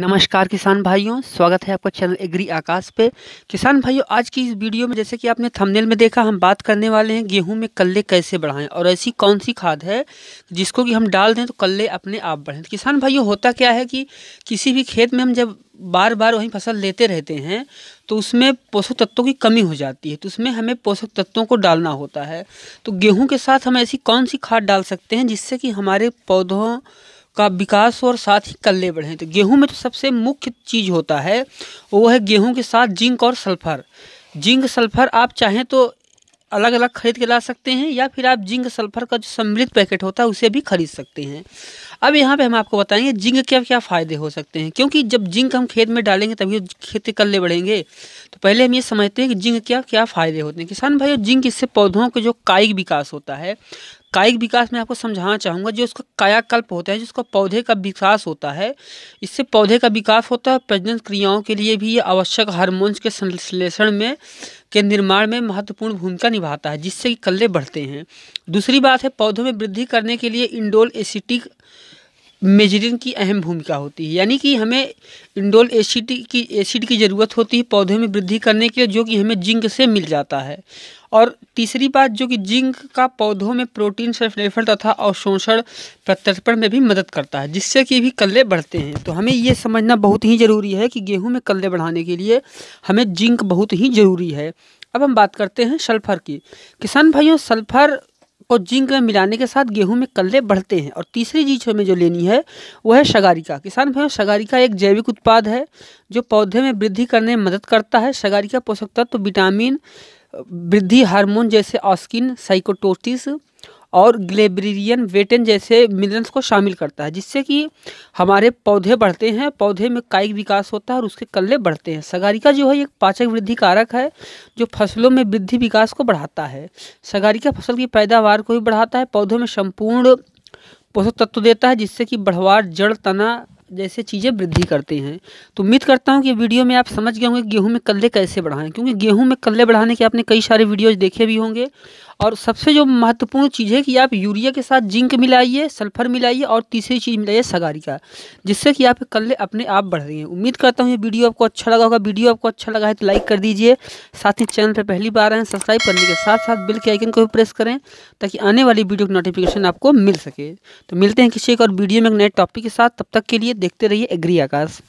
नमस्कार किसान भाइयों स्वागत है आपका चैनल एग्री आकाश पे किसान भाइयों आज की इस वीडियो में जैसे कि आपने थंबनेल में देखा हम बात करने वाले हैं गेहूं में कल्ले कैसे बढ़ाएं और ऐसी कौन सी खाद है जिसको कि हम डाल दें तो कल्ले अपने आप बढ़ें किसान भाइयों होता क्या है कि किसी भी खेत में हम जब बार बार वहीं फसल लेते रहते हैं तो उसमें पोषक तत्वों की कमी हो जाती है तो उसमें हमें पोषक तत्वों को डालना होता है तो गेहूँ के साथ हम ऐसी कौन सी खाद डाल सकते हैं जिससे कि हमारे पौधों का विकास और साथ ही कल्ले बढ़ें तो गेहूं में तो सबसे मुख्य चीज़ होता है वो है गेहूं के साथ जिंक और सल्फर जिंक सल्फर आप चाहें तो अलग अलग खरीद के ला सकते हैं या फिर आप जिंक सल्फर का जो सम्मिलित पैकेट होता है उसे भी खरीद सकते हैं अब यहाँ पे हम आपको बताएंगे जिंक के क्या फ़ायदे हो सकते हैं क्योंकि जब जिंक हम खेत में डालेंगे तभी खेत के कल्ले बढ़ेंगे तो पहले हम ये समझते हैं कि जिंक क्या क्या फ़ायदे होते हैं किसान भाई जिंक इससे पौधों के जो कायिक विकास होता है कायिक विकास मैं आपको समझाना चाहूँगा जो उसका कायाकल्प होता है जिसका पौधे का विकास होता है इससे पौधे का विकास होता है प्रजनन क्रियाओं के लिए भी ये आवश्यक हारमोन्स के संश्लेषण में के निर्माण में महत्वपूर्ण भूमिका निभाता है जिससे कि कल्ले बढ़ते हैं दूसरी बात है पौधों में वृद्धि करने के लिए इंडोल एसिटिक मेजरिन की अहम भूमिका होती है यानी कि हमें इंडोल एसिड की एसिड की ज़रूरत होती है पौधे में वृद्धि करने के लिए जो कि हमें जिंक से मिल जाता है और तीसरी बात जो कि जिंक का पौधों में प्रोटीन संश्लेषण तथा अवशोषण प्रत्यर्पण में भी मदद करता है जिससे कि भी कल्ले बढ़ते हैं तो हमें ये समझना बहुत ही ज़रूरी है कि गेहूँ में कल्ले बढ़ाने के लिए हमें जिंक बहुत ही ज़रूरी है अब हम बात करते हैं सल्फर की किसान भाइयों सल्फर को जिंक में मिलाने के साथ गेहूं में कल्ले बढ़ते हैं और तीसरी चीज़ हमें जो लेनी है वह है शगारिका किसान भाइयों शगारिका एक जैविक उत्पाद है जो पौधे में वृद्धि करने में मदद करता है शगारिका पोषक तत्व तो विटामिन वृद्धि हार्मोन जैसे ऑस्किन साइकोटोटिस और ग्लेब्रियन वेटन जैसे मिनरल्स को शामिल करता है जिससे कि हमारे पौधे बढ़ते हैं पौधे में कायिक विकास होता है और उसके कल्ले बढ़ते हैं सगारिका जो है एक पाचक वृद्धि कारक है जो फसलों में वृद्धि विकास को बढ़ाता है सगारिका फसल की पैदावार को भी बढ़ाता है पौधों में संपूर्ण पोषक तत्व देता है जिससे कि बढ़वार जड़ तना जैसे चीज़ें वृद्धि करते हैं तो उम्मीद करता हूँ कि वीडियो में आप समझ गए होंगे गेहूँ में कल्ले कैसे बढ़ाएं क्योंकि गेहूँ में कल्ले बढ़ाने के आपने कई सारे वीडियोज़ देखे भी होंगे और सबसे जो महत्वपूर्ण चीज़ है कि आप यूरिया के साथ जिंक मिलाइए सल्फर मिलाइए और तीसरी चीज़ मिलाइए सगारी का जिससे कि आप कल्ले अपने आप बढ़ रही हैं उम्मीद करता हूँ ये वीडियो आपको अच्छा लगा होगा वीडियो आपको अच्छा लगा है तो लाइक कर दीजिए साथ ही चैनल पर पहली बार आए सब्सक्राइब करने के साथ साथ बिल के आइकन को भी प्रेस करें ताकि आने वाली वीडियो की नोटिफिकेशन आपको मिल सके तो मिलते हैं किसी एक और वीडियो में एक नए टॉपिक के साथ तब तक के लिए देखते रहिए एग्री आकाश